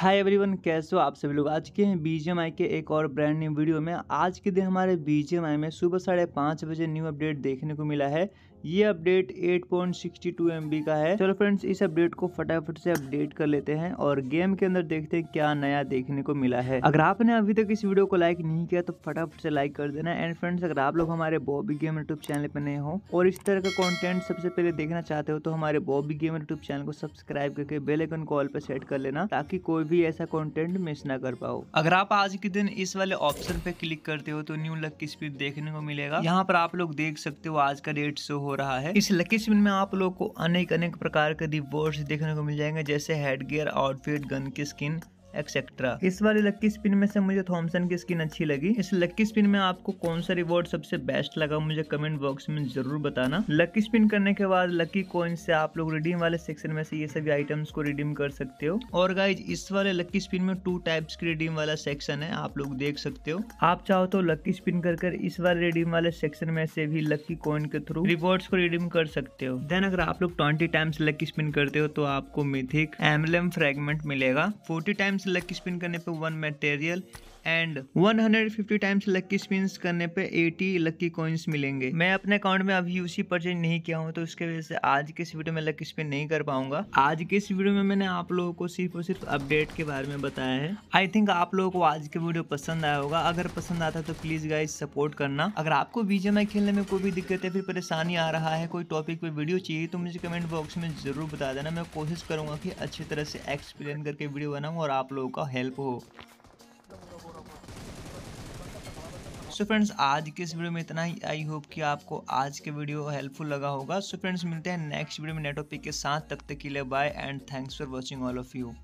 hi everyone कैसे हो आप सभी लोग आज के हैं आई के एक और ब्रांड न्यू वीडियो में आज के दिन हमारे बीजेएमआई में सुबह साढ़े पाँच बजे न्यू अपडेट देखने को मिला है ये अपडेट 8.62 पॉइंट का है चलो फ्रेंड्स इस अपडेट को फटाफट से अपडेट कर लेते हैं और गेम के अंदर देखते हैं क्या नया देखने को मिला है अगर आपने अभी तक इस वीडियो को लाइक नहीं किया तो फटाफट से लाइक कर देना एंड फ्रेंड्स अगर आप लोग हमारे बॉबी गेम यूट्यूब चैनल पर नए हो और इस तरह का कॉन्टेंट सबसे पहले देखना चाहते हो तो हमारे बॉबी गेम यूट्यूब चैनल को सब्सक्राइब करके बेलेकन कॉल पर सेट कर लेना ताकि कोई कभी ऐसा कंटेंट मिस ना कर पाओ अगर आप आज के दिन इस वाले ऑप्शन पे क्लिक करते हो तो न्यू लक्की स्पिन देखने को मिलेगा यहाँ पर आप लोग देख सकते हो आज का डेट शो हो रहा है इस लक्की स्पिन में आप लोग को अनेक अनेक प्रकार के रिवॉर्ड देखने को मिल जाएंगे जैसे हेड गियर आउटफिट गन की स्किन एक्सेट्रा इस वाली लक्की स्पिन में से मुझे थॉमसन की स्किन अच्छी लगी इस लक्की स्पिन में आपको कौन सा रिवॉर्ड सबसे बेस्ट लगा मुझे कमेंट बॉक्स में जरूर बताना लकी स्पिन करने के बाद लक्की कॉइन से आप लोग रिडीम वाले सेक्शन में से ये सभी आइटम्स को रिडीम कर सकते हो और गाइज इस वाले लक्की स्पिन में टू टाइप्स की रिडीम वाला सेक्शन है आप लोग देख सकते हो आप चाहो तो लक्की स्पिन कर कर इस वाले रिडीम वाले सेक्शन में से भी लकी कॉइन के थ्रू रिवॉर्ड्स को रिडीम कर सकते हो देन अगर आप लोग ट्वेंटी टाइम्स लक्की स्पिन करते हो तो आपको मिथिक एमलेम फ्रेगमेंट मिलेगा forty times times lucky spin करने पे one material and 150 times lucky spins करने पे 80 लकी कॉइन्स मिलेंगे मैं अपने अकाउंट में अभी यूसी परचेज नहीं किया हूँ तो उसके वजह से आज के इस वीडियो में लकी स्पिन नहीं कर पाऊंगा आज के इस वीडियो में मैंने आप लोगों को सिर्फ और सिर्फ अपडेट के बारे में बताया है आई थिंक आप लोगों को आज के वीडियो पसंद आया होगा अगर पसंद आता है तो प्लीज गाइज सपोर्ट करना अगर आपको वीजे में खेलने में कोई भी दिक्कत है फिर परेशानी आ रहा है कोई टॉपिक पर वीडियो चाहिए तो मुझे कमेंट बॉक्स में जरूर बता देना मैं कोशिश करूंगा कि अच्छी तरह से एक्सप्लेन करके वीडियो बनाऊँ और आप लोगों का हेल्प हो सो so फ्रेंड्स आज के इस वीडियो में इतना ही आई होप कि आपको आज के वीडियो हेल्पफुल लगा होगा सो so फ्रेंड्स मिलते हैं नेक्स्ट वीडियो में नेटोपिक के साथ तब तक के लिए bye and thanks for watching all of you